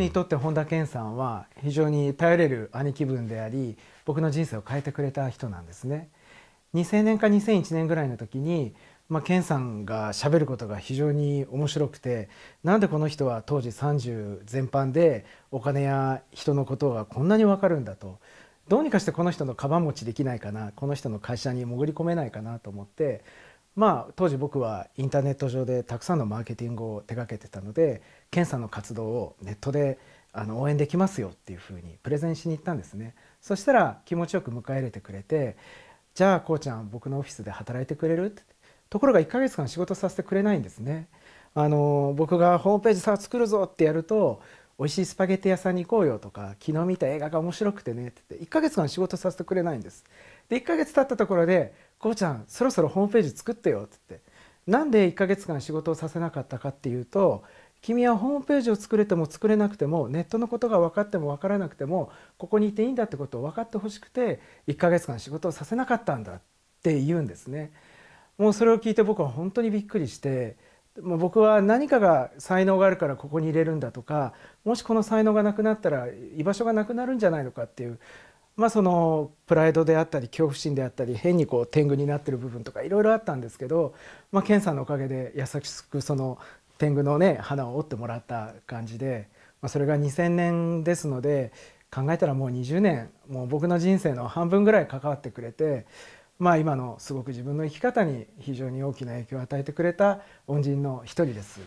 にとって本田健さんは非常に頼れる兄貴分であり僕の人生を変えてくれた人なんですね。2000年か2001年ぐらいの時に、まあ、健さんがしゃべることが非常に面白くてなんでこの人は当時30全般でお金や人のことがこんなに分かるんだとどうにかしてこの人のカバン持ちできないかなこの人の会社に潜り込めないかなと思ってまあ、当時僕はインターネット上でたくさんのマーケティングを手がけてたので検査の活動をネットであの応援できますよっていうふうにプレゼンしに行ったんですねそしたら気持ちよく迎え入れてくれて「じゃあこうちゃん僕のオフィスで働いてくれる?」ところが1ヶ月間仕事させてくれないんですね。あの僕がホームページさあ作るぞってやると美味しいスパゲッティ屋さんに行こうよとか昨日見た映画が面白くてねってって1ヶ月間仕事させてくれないんです。で1ヶ月経ったところで「こうちゃんそろそろホームページ作ってよ」って言ってなんで1ヶ月間仕事をさせなかったかっていうと君はホームページを作れても作れなくてもネットのことが分かっても分からなくてもここにいていいんだってことを分かってほしくて1ヶ月間仕事をさせなかったんだって言うんですね。もうそれを聞いて僕は本当にびっくりして僕は何かが才能があるからここに入れるんだとかもしこの才能がなくなったら居場所がなくなるんじゃないのかっていうまあ、そのプライドであったり恐怖心であったり変にこう天狗になってる部分とかいろいろあったんですけど、まあ、健さんのおかげで優しくその天狗のね花を折ってもらった感じで、まあ、それが2000年ですので考えたらもう20年もう僕の人生の半分ぐらい関わってくれて、まあ、今のすごく自分の生き方に非常に大きな影響を与えてくれた恩人の一人です。